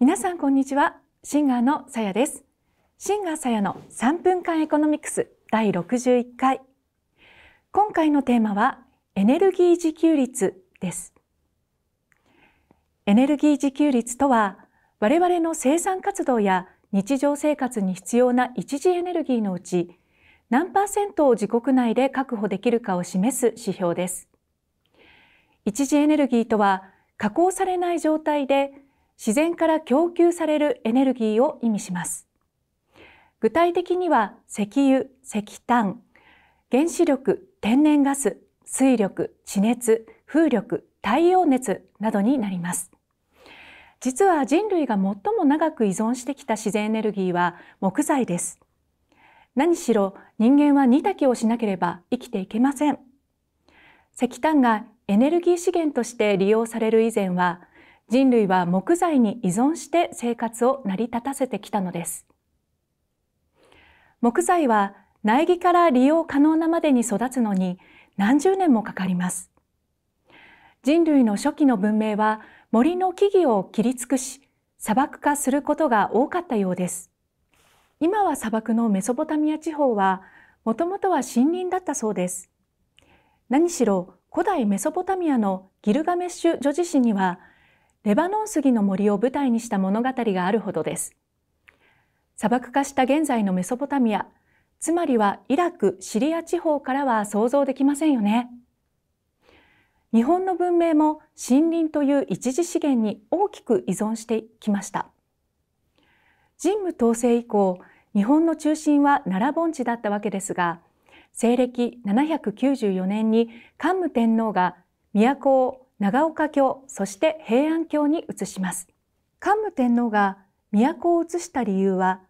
皆さんこんにちはシンガーのさやですシンガーさやの3分間エコノミクス第61回今回のテーマはエネルギー自給率ですエネルギー自給率とは我々の生産活動や日常生活に必要な一次エネルギーのうち何パーセントを自国内で確保できるかを示す指標です一次エネルギーとは加工されない状態で自然から供給されるエネルギーを意味します。具体的には石油、石炭、原子力、天然ガス、水力、地熱、風力、太陽熱などになります。実は人類が最も長く依存してきた自然エネルギーは木材です。何しろ人間は煮炊きをしなければ生きていけません。石炭がエネルギー資源として利用される以前は人類は木材に依存して生活を成り立たせてきたのです。木材は苗木から利用可能なまでに育つのに何十年もかかります。人類の初期の文明は森の木々を切り尽くし砂漠化することが多かったようです。今は砂漠のメソポタミア地方はもともとは森林だったそうです。何しろ古代メソポタミアのギルガメッシュ女子史にはレバノン杉の森を舞台にした物語があるほどです。砂漠化した現在のメソポタミア、つまりはイラク、シリア地方からは想像できませんよね。日本の文明も森林という一次資源に大きく依存してきました。神武統制以降、日本の中心は奈良盆地だったわけですが、西暦794年に桓武天皇が都を長岡京そして平安京に移します桓武天皇が都を移した理由は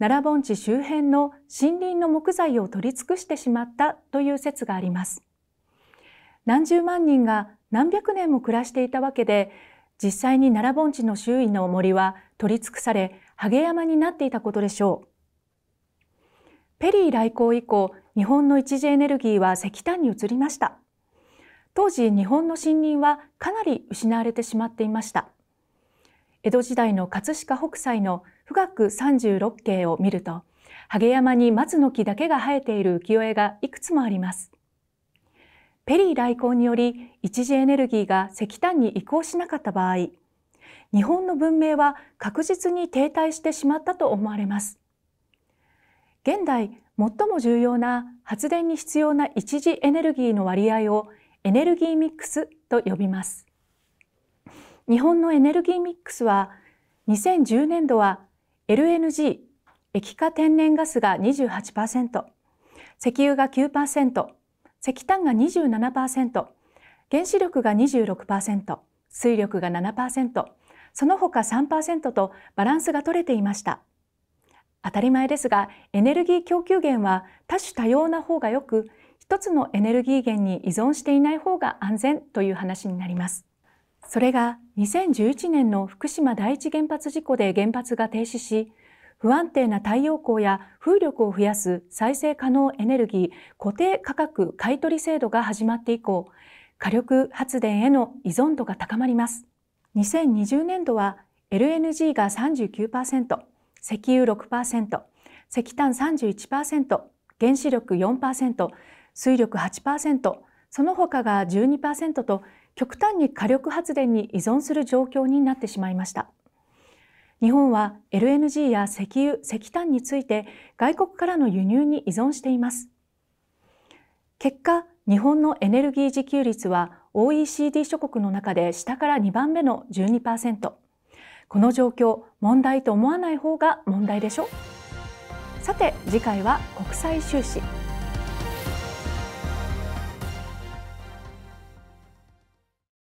奈良盆地周辺の森林の木材を取り尽くしてしまったという説があります何十万人が何百年も暮らしていたわけで実際に奈良盆地の周囲の森は取り尽くされハ山になっていたことでしょうペリー来航以降日本の一次エネルギーは石炭に移りました当時日本の森林はかなり失われてしまっていました江戸時代の葛飾北斎の富岳十六景を見るとハ山に松の木だけが生えている浮世絵がいくつもありますペリー来航により一次エネルギーが石炭に移行しなかった場合日本の文明は確実に停滞してしまったと思われます現代最も重要な発電に必要な一次エネルギーの割合をエネルギーミックスと呼びます日本のエネルギーミックスは2010年度は LNG 液化天然ガスが28%石油が9%石炭が27%原子力が26%水力が7%その他3%とバランスが取れていました当たり前ですがエネルギー供給源は多種多様な方がよく一つのエネルギー源に依存していない方が安全という話になります。それが2011年の福島第一原発事故で原発が停止し、不安定な太陽光や風力を増やす再生可能エネルギー固定価格買取制度が始まって以降、火力発電への依存度が高まります。2020年度は LNG が39%、石油6%、石炭31%、原子力4%、水力8%その他が12%と極端に火力発電に依存する状況になってしまいました日本は LNG や石油石炭について外国からの輸入に依存しています結果日本のエネルギー自給率は OECD 諸国の中で下から2番目の12%この状況問題と思わない方が問題でしょさて次回は国際収支